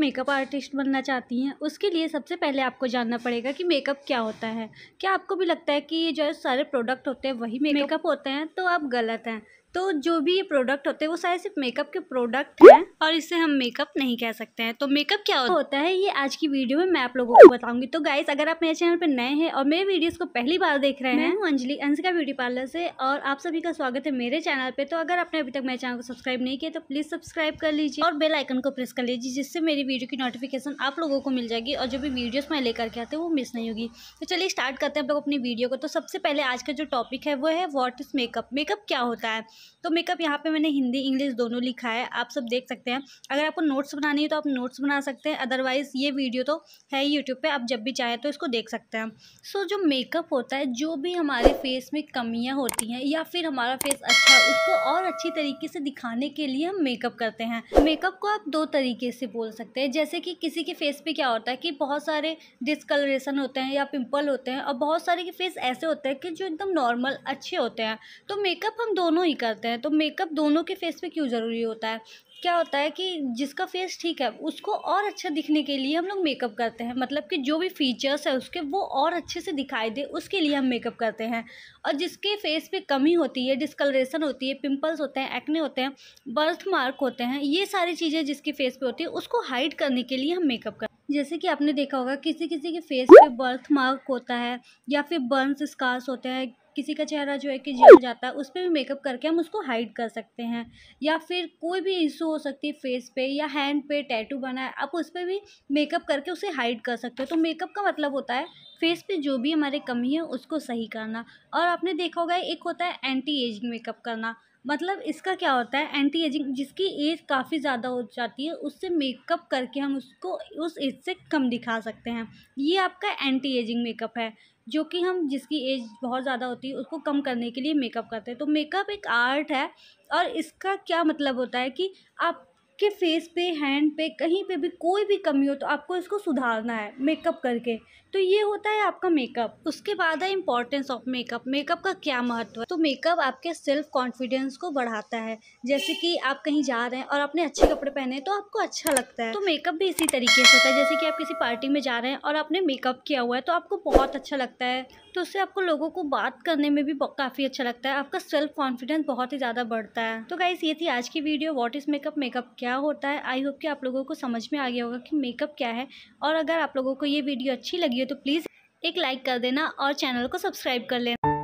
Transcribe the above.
makeup artist बनना चाहती हैं उसके लिए सबसे पहले आपको जानना पड़ेगा कि मेकअप क्या होता है क्या आपको भी लगता है कि ये जो है सारे प्रोडक्ट होते हैं वही मेकअप होते हैं तो आप गलत हैं तो जो भी ये प्रोडक्ट होते हैं वो सारे सिर्फ मेकअप के प्रोडक्ट हैं और इसे हम मेकअप नहीं कह सकते हैं तो मेकअप क्या होता है ये आज की वीडियो में मैं आप लोगों को बताऊंगी तो गाइस अगर आप मेरे चैनल पर नए हैं और मेरे वीडियोस को पहली बार देख रहे हैं अंजलि अंशिका ब्यूटी पार्लर से और आप सभी का स्वागत है मेरे चैनल पर तो अगर आपने अभी तक मेरे चैनल को सब्सक्राइब नहीं किया तो प्लीज़ सब्सक्राइब कर लीजिए और बेल आइकन को प्रेस कर लीजिए जिससे मेरी वीडियो की नोटिफिकेशन आप लोगों को मिल जाएगी और जो भी वीडियोज़ मैं लेकर के आते हैं वो मिस नहीं होगी तो चलिए स्टार्ट करते हैं आप लोग अपनी वीडियो को तो सबसे पहले आज का जो टॉपिक है वो है वॉट इज़ मेकअप मेकअप क्या होता है तो मेकअप यहाँ पे मैंने हिंदी इंग्लिश दोनों लिखा है आप सब देख सकते हैं अगर आपको नोट्स बनानी है तो आप नोट्स बना सकते हैं अदरवाइज़ ये वीडियो तो है ही यूट्यूब पर आप जब भी चाहें तो इसको देख सकते हैं सो so, जो मेकअप होता है जो भी हमारे फेस में कमियाँ होती हैं या फिर हमारा फेस अच्छा है उसको और अच्छी तरीके से दिखाने के लिए हम मेकअप करते हैं मेकअप को आप दो तरीके से बोल सकते हैं जैसे कि किसी के फेस पर क्या होता है कि बहुत सारे डिसकलरेशन होते हैं या पिंपल होते हैं और बहुत सारे के फेस ऐसे होते हैं कि जो एकदम नॉर्मल अच्छे होते हैं तो मेकअप हम दोनों ही कर करते हैं तो मेकअप दोनों के फेस पे क्यों ज़रूरी होता है क्या होता है कि जिसका फेस ठीक है उसको और अच्छा दिखने के लिए हम लोग मेकअप करते हैं मतलब कि जो भी फीचर्स है उसके वो और अच्छे से दिखाई दे उसके लिए हम मेकअप करते हैं और जिसके फेस पे कमी होती है डिस्कलरेशन होती है पिंपल्स होते हैं एक्ने होते हैं बर्थ मार्क होते हैं ये सारी चीज़ें जिसके फेस पर होती है उसको हाइड करने के लिए हम मेकअप करते हैं जैसे कि आपने देखा होगा किसी किसी के फेस पे बर्थ मार्क होता है या फिर बर्न स्कार्स होते हैं किसी का चेहरा जो है कि जल जाता है उस पर भी मेकअप करके हम उसको हाइड कर सकते हैं या फिर कोई भी इशू हो सकती है फेस पे या हैंड पे टैटू बना है आप उस पर भी मेकअप करके उसे हाइड कर सकते हो तो मेकअप का मतलब होता है फेस पे जो भी हमारे कमी है उसको सही करना और आपने देखा होगा एक होता है एंटी एजिंग मेकअप करना मतलब इसका क्या होता है एंटी एजिंग जिसकी एज काफ़ी ज़्यादा हो जाती है उससे मेकअप करके हम उसको उस एज से कम दिखा सकते हैं ये आपका एंटी एजिंग मेकअप है जो कि हम जिसकी एज बहुत ज़्यादा होती है उसको कम करने के लिए मेकअप करते हैं तो मेकअप एक आर्ट है और इसका क्या मतलब होता है कि आप आपके फेस पे हैंड पे कहीं पे भी कोई भी कमी हो तो आपको इसको सुधारना है मेकअप करके तो ये होता है आपका मेकअप उसके बाद है इंपॉर्टेंस ऑफ मेकअप मेकअप का क्या महत्व है तो मेकअप आपके सेल्फ कॉन्फिडेंस को बढ़ाता है जैसे कि आप कहीं जा रहे हैं और आपने अच्छे कपड़े पहने तो आपको अच्छा लगता है तो मेकअप भी इसी तरीके से होता है जैसे कि आप किसी पार्टी में जा रहे हैं और आपने मेकअप किया हुआ है तो आपको बहुत अच्छा लगता है तो उससे आपको लोगों को बात करने में भी काफ़ी अच्छा लगता है आपका सेल्फ कॉन्फिडेंस बहुत ही ज़्यादा बढ़ता है तो गाइस ये थी आज की video what is makeup makeup क्या क्या होता है आई होप कि आप लोगों को समझ में आ गया होगा कि मेकअप क्या है और अगर आप लोगों को ये वीडियो अच्छी लगी हो तो प्लीज़ एक लाइक कर देना और चैनल को सब्सक्राइब कर लेना